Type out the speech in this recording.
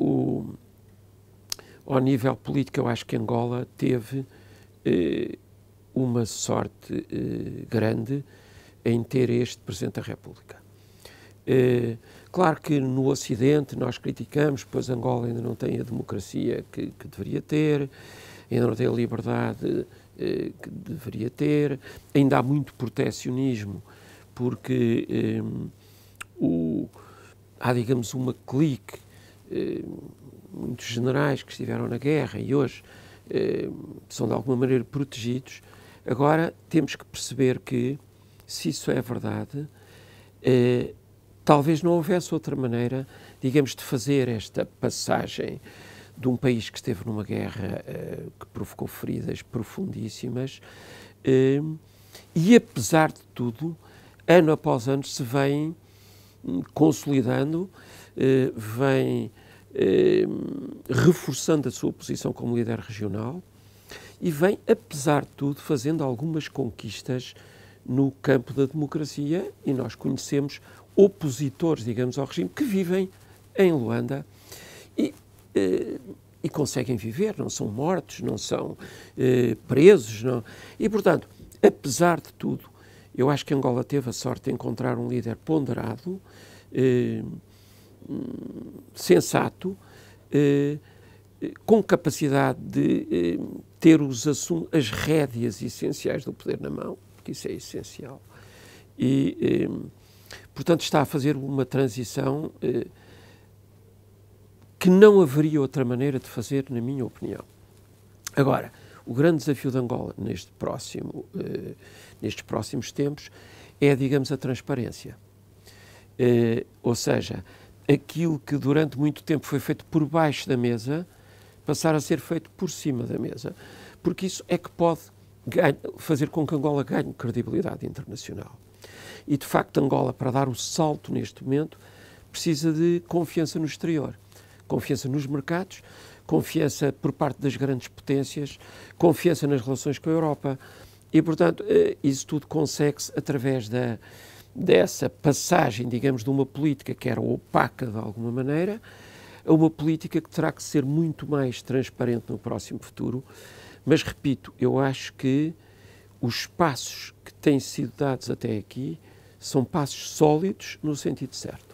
o, ao nível político, eu acho que Angola teve eh, uma sorte eh, grande em ter este Presidente da República. Eh, claro que no Ocidente nós criticamos, pois Angola ainda não tem a democracia que, que deveria ter, ainda não tem a liberdade eh, que deveria ter, ainda há muito protecionismo, porque eh, o, há, digamos, uma clique eh, muitos generais que estiveram na guerra e hoje eh, são de alguma maneira protegidos, agora temos que perceber que, se isso é verdade, eh, talvez não houvesse outra maneira, digamos, de fazer esta passagem de um país que esteve numa guerra que provocou feridas profundíssimas. e apesar de tudo, ano após ano se vem hum, consolidando eh, vem eh, reforçando a sua posição como líder regional e vem, apesar de tudo, fazendo algumas conquistas no campo da democracia e nós conhecemos opositores, digamos, ao regime que vivem em Luanda e, eh, e conseguem viver, não são mortos, não são presos. Não. E, portanto, apesar de tudo, eu acho que Angola teve a sorte de encontrar um líder ponderado, eh, sensato, eh, eh, com capacidade de eh, ter os assuntos, as rédeas essenciais do poder na mão, porque isso é essencial. E, portanto, está a fazer uma transição que não haveria outra maneira de fazer, na minha opinião. Agora, o grande desafio de Angola neste próximo, nestes próximos tempos é, digamos, a transparência. ou seja, aquilo que durante muito tempo foi feito por baixo da mesa passar a ser feito por cima da mesa. Porque isso é que pode fazer com que Angola ganhe credibilidade internacional. E, de facto, Angola, para dar o salto neste momento, precisa de confiança no exterior, confiança nos mercados, confiança por parte das grandes potências, confiança nas relações com a Europa. E, portanto, eh, isso tudo consegue-se através da dessa passagem, digamos, de uma política que era opaca de alguma maneira, a uma política que terá que ser muito mais transparente no próximo futuro. Mas repito, eu acho que os passos que têm sido dados até aqui são passos sólidos no sentido certo.